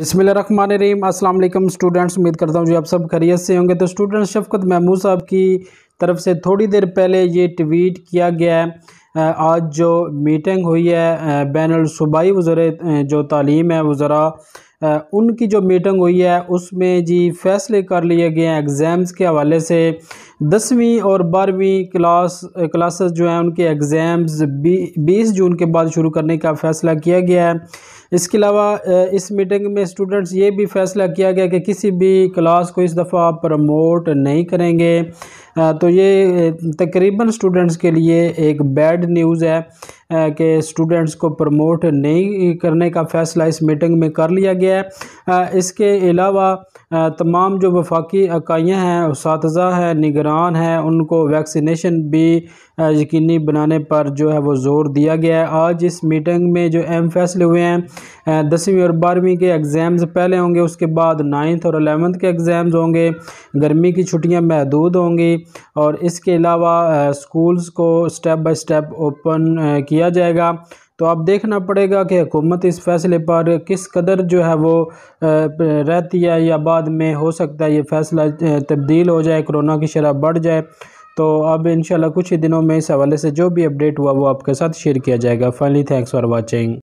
बिसमिल रहीम अस्सलाम वालेकुम स्टूडेंट्स उम्मीद करता हूँ जी आप सब खरीत से होंगे तो स्टूडेंट्स शफकत महमूद साहब की तरफ से थोड़ी देर पहले ये ट्वीट किया गया है आज जो मीटिंग हुई है बैन सूबाई वज़र जो तालीम है वज़रा उनकी जो मीटिंग हुई है उसमें जी फैसले कर लिए गए हैं एग्ज़ाम्स के हवाले से दसवीं और बारहवीं क्लास क्लासेस जो हैं उनके एग्ज़ाम्स बीस जून के बाद शुरू करने का फ़ैसला किया गया है इसके अलावा इस मीटिंग में स्टूडेंट्स ये भी फैसला किया गया कि किसी भी क्लास को इस दफ़ा प्रमोट नहीं करेंगे तो ये तकरीबन स्टूडेंट्स के लिए एक बैड न्यूज़ है के स्टूडेंट्स को प्रमोट नहीं करने का फ़ैसला इस मीटिंग में कर लिया गया है इसके अलावा तमाम जो वफाकी इकाइयाँ हैं उस हैं निगरान हैं उनको वैक्सीनेशन भी यकीनी बनाने पर जो है वो ज़ोर दिया गया है आज इस मीटिंग में जो अहम फैसले हुए हैं दसवीं और बारहवीं के एग्ज़ाम्स पहले होंगे उसके बाद नाइन्थ और अलेवंथ के एग्ज़ाम्स होंगे गर्मी की छुट्टियां महदूद होंगी और इसके अलावा स्कूल्स को स्टेप बाय स्टेप ओपन किया किया जाएगा तो अब देखना पड़ेगा कि हुकूमत इस फैसले पर किस कदर जो है वो रहती है या बाद में हो सकता है ये फैसला तब्दील हो जाए कोरोना की शराब बढ़ जाए तो अब इन कुछ ही दिनों में इस हवाले से जो भी अपडेट हुआ वो आपके साथ शेयर किया जाएगा फाइनली थैंक्स फॉर वॉचिंग